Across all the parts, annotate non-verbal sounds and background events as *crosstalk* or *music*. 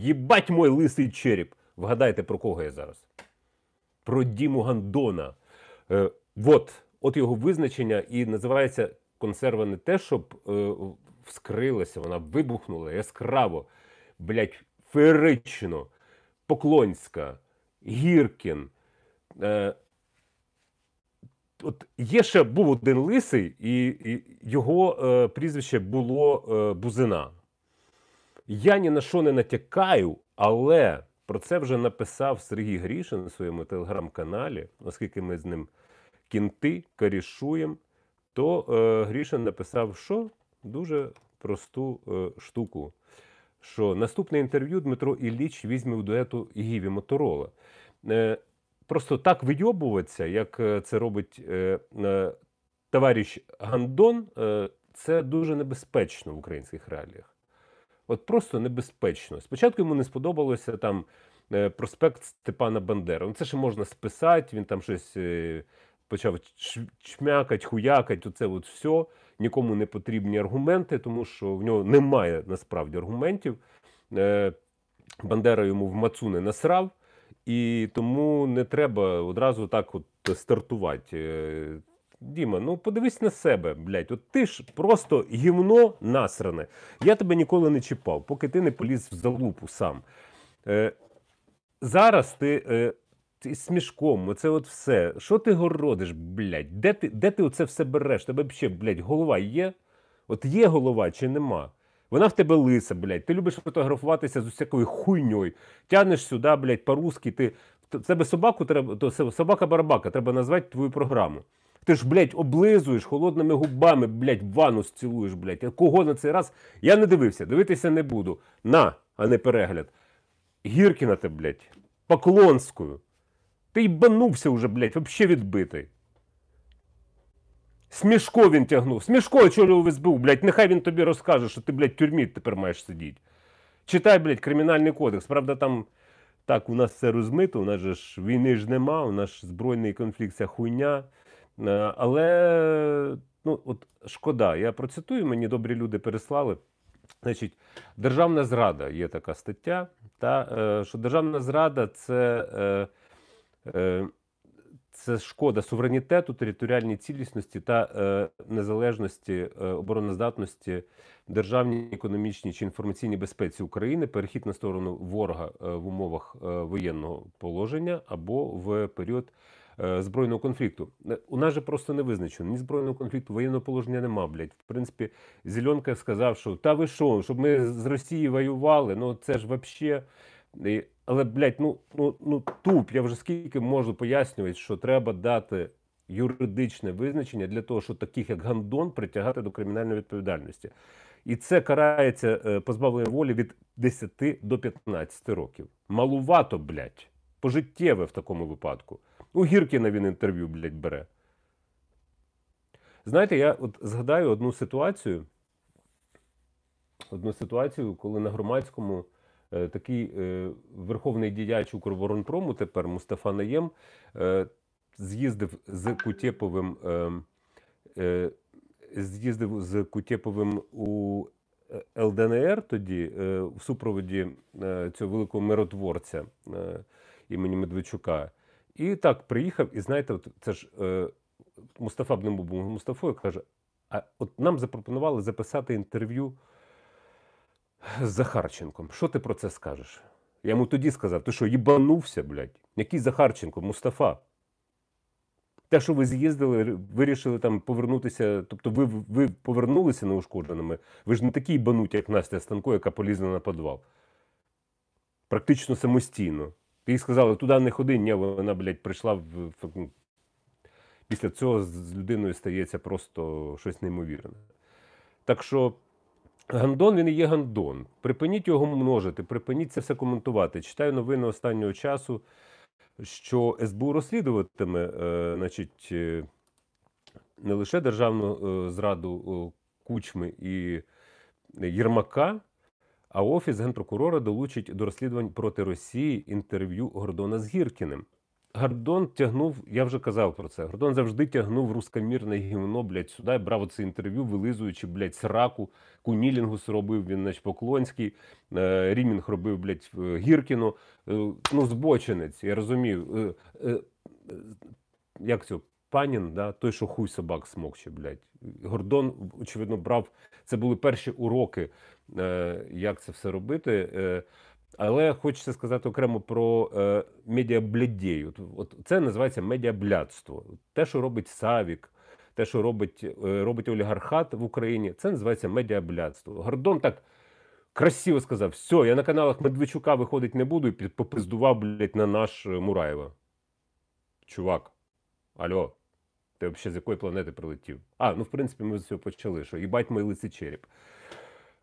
Єбать мой лисий череп! Вгадайте, про кого я зараз? Про Діму Гандона. Е, От от його визначення і називається консерва не те, щоб е, вскрилася, вона вибухнула яскраво, блять, феерично, Поклонська, Гіркін. Е, От є ще був один лисий, і, і його е, прізвище було е, Бузина. Я ні на що не натякаю, але про це вже написав Сергій Грішин на своєму телеграм-каналі, оскільки ми з ним кінти корішуємо, то е, Грішин написав, що дуже просту е, штуку. Що наступне інтерв'ю Дмитро Ілліч візьме в дуету Гіві Моторола. Е, просто так вийобуватися, як е, це робить е, е, товариш Гандон, е, це дуже небезпечно в українських реаліях от просто небезпечно. Спочатку йому не сподобалося там е, проспект Степана Бандера. Ну, Це ще можна списати, він там щось е, почав чмякать, хуякать, оце от все. Нікому не потрібні аргументи, тому що в нього немає насправді аргументів. Е, Бандера йому в мацу не насрав, і тому не треба одразу так от стартувати. Діма, ну подивись на себе, блядь, От ти ж просто гімно насране. Я тебе ніколи не чіпав, поки ти не поліз в залупу сам. Е, Зараз ти. Е, ти смішком, оце от все. Що ти городиш, блядь? Де ти де ти оце все береш? Тебе взагалі, блядь, голова є? От є голова чи нема? Вона в тебе лиса, блядь. Ти любиш фотографуватися з усякою хуйньою. Тянеш сюди, блядь, по-русски. Ти тебе собаку треба, то собака-барабака, треба назвати твою програму. Ти ж, блядь, облизуєш холодними губами, блядь, ванну цілуєш, блядь. кого на цей раз? Я не дивився, дивитися не буду. На, а не перегляд. Гіркіна ти, блядь, Поклонською. Ти банувся уже, блядь, вообще відбитий. Смішко він тягнув. Смішко очолював СБУ, блядь, нехай він тобі розкаже, що ти, блядь, в тюрмі тепер маєш сидіти. Читай, блядь, кримінальний кодекс. Правда, там так у нас все розмито, у нас же ж війни ж нема, у нас ж збройний конфлікт, ця хуйня. Е, але ну, от шкода, я процитую, мені добрі люди переслали. Значить, державна зрада є така стаття, та, е, що державна зрада це. Е, це шкода суверенітету, територіальній цілісності та незалежності, обороноздатності, державній, економічній чи інформаційній безпеці України, перехід на сторону ворога в умовах воєнного положення або в період Е, збройного конфлікту. Е, у нас же просто не визначено ні збройного конфлікту, воєнного положення нема, блядь. В принципі, Зеленка сказав, що та ви що, щоб ми з Росії воювали, ну це ж взагалі. Але, блядь, ну, ну, ну туп, я вже скільки можу пояснювати, що треба дати. Юридичне визначення для того, щоб таких як гандон притягати до кримінальної відповідальності, і це карається е, позбавлення волі від 10 до 15 років. Малувато блядь, пожиттєве в такому випадку. У ну, Гіркіна він інтерв'ю, блядь, бере. Знаєте, я от згадаю одну ситуацію. Одну ситуацію, коли на громадському е, такий е, верховний діяч Укрворонпрому тепер Мустафа Наєм е, з'їздив з Кутєповим е, е, з'їздив з Кутєповим у е, ЛДНР тоді е, в супроводі е, цього великого миротворця е, імені Медведчука. І так приїхав, і знаєте, от це ж е, Мустафа був Мустафою каже: а от нам запропонували записати інтерв'ю з Захарченком. Що ти про це скажеш? Я йому тоді сказав: ти що, їбанувся, блядь? Який Захарченко, Мустафа? Те, що ви з'їздили, вирішили там повернутися. Тобто, ви ви повернулися неушкодженими. Ви ж не такі бануті, як Настя Станко, яка полізла на підвал. Практично самостійно. Їй сказали, туди не ходи, ні, вона, блядь, прийшла в. Ну, після цього з людиною стається просто щось неймовірне. Так що гандон він і є гандон. Припиніть його множити, припиніть це все коментувати. Читаю новини останнього часу, що СБУ розслідуватиме, е, значить, е, не лише державну е, зраду е, кучми і Єрмака, а офіс генпрокурора долучить до розслідувань проти Росії інтерв'ю Гордона з Гіркіним. Гордон тягнув, я вже казав про це. Гордон завжди тягнув рускомірне гівно, блядь, сюди брав оце інтерв'ю, вилизуючи, блядь, сраку. Кунілінгу зробив він на Поклонський, е, Рімінг робив, блядь, е, Гіркіну. Е, ну, збочинець, я розумію. Як цього? Панін, да, той, що хуй собак смокче, блядь. Гордон, очевидно, брав. Це були перші уроки Е, як це все робити. Е, але хочеться сказати окремо про е, медіаблядію. От це називається медіаблядство. Те, що робить Савік, те, що робить е, робить олігархат в Україні, це називається медіаблядство. Гордон так красиво сказав: все, я на каналах Медведчука виходить не буду і попиздував блядь, на наш Мураєва. Чувак, алло, ти взагалі з якої планети прилетів? А, ну в принципі, ми з цього почали, що їбать мої лисий череп.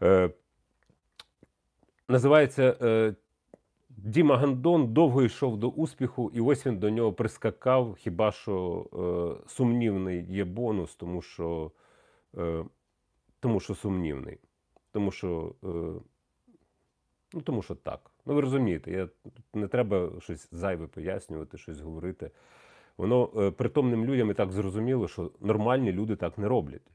Е, Називається е, Діма Гандон довго йшов до успіху, і ось він до нього прискакав. Хіба що е, сумнівний є бонус, тому що е, тому що сумнівний. Тому що е, ну, тому що так. Ну, ви розумієте, я, не треба щось зайве пояснювати, щось говорити. Воно е, притомним людям і так зрозуміло, що нормальні люди так не роблять.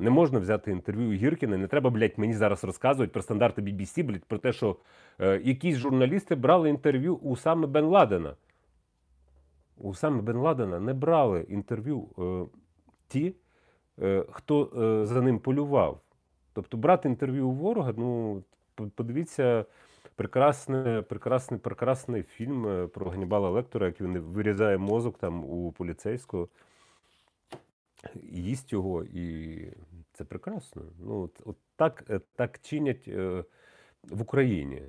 Не можна взяти інтерв'ю у Гіркіна, не треба, блядь, мені зараз розказувати про стандарти BBC, блядь, про те, що е, якісь журналісти брали інтерв'ю у саме Бен Ладена. У саме Бен Ладена не брали інтерв'ю е, ті, е, хто е, за ним полював. Тобто, брати інтерв'ю у ворога, ну, подивіться, прекрасний прекрасний, прекрасний фільм е, про Ганнібала Лектора, як він вирізає мозок там у поліцейського, їсть його і. Це прекрасно. Ну, от, от Так е, так чинять е, в Україні.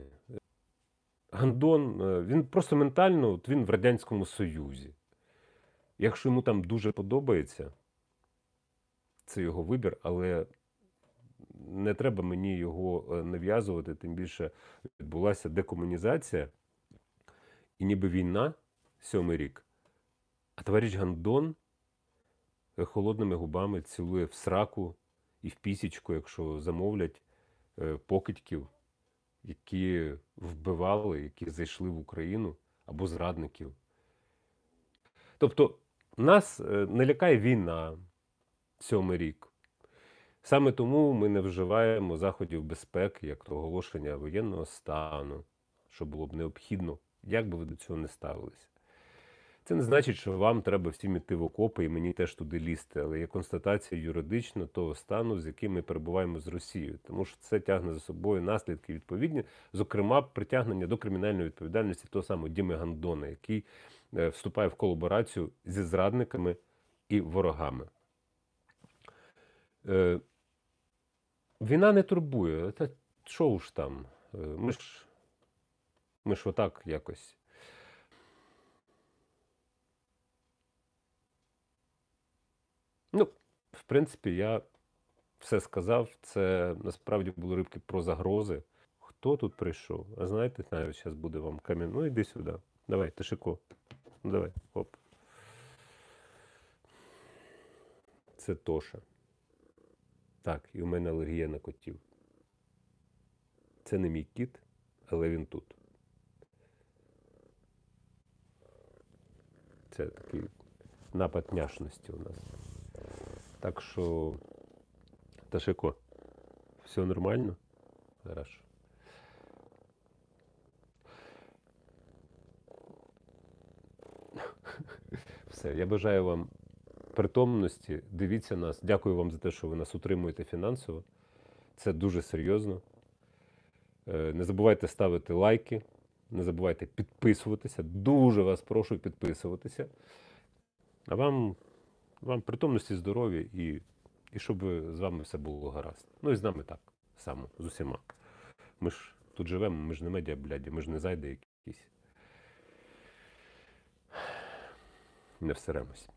Гандон, е, він просто ментально от він в Радянському Союзі. Якщо йому там дуже подобається, це його вибір, але не треба мені його е, нав'язувати, тим більше відбулася декомунізація і ніби війна сьомий рік. А товариш Гандон холодними губами цілує в сраку і в пісічку, якщо замовлять е, покидьків, які вбивали, які зайшли в Україну або зрадників. Тобто нас не лякає війна сьомий рік. Саме тому ми не вживаємо заходів безпеки, як то оголошення воєнного стану, що було б необхідно, як би ви до цього не ставилися. Це не значить, що вам треба всім іти в окопи і мені теж туди лізти, але є констатація юридично того стану, з яким ми перебуваємо з Росією, тому що це тягне за собою наслідки відповідні, зокрема, притягнення до кримінальної відповідальності того самого Діми Гандона, який е, вступає в колаборацію зі зрадниками і ворогами. Е, війна не турбує. Та що ж там? Е, ми ж ми ж отак якось. Ну, в принципі, я все сказав. Це насправді були рибки про загрози. Хто тут прийшов? А знаєте, навіть зараз буде вам камінь. Ну, йди сюди. Давай, Тишико. Ну, давай, хоп. Це Тоша. Так, і у мене алергія на котів. Це не мій кіт, але він тут. Це такий напад няшності у нас. Так що, Ташико, все нормально? Хорошо. *laughs* Все, я бажаю вам притомності. Дивіться нас. Дякую вам за те, що ви нас утримуєте фінансово. Це дуже серйозно. Е, не забувайте ставити лайки, не забувайте підписуватися. Дуже вас прошу підписуватися. А вам. Вам притомності, здоров'я і і щоб з вами все було гаразд. Ну і з нами так само, з усіма. Ми ж тут живемо, ми ж не медіа, бляді, ми ж не зайди якісь. Не всеремось.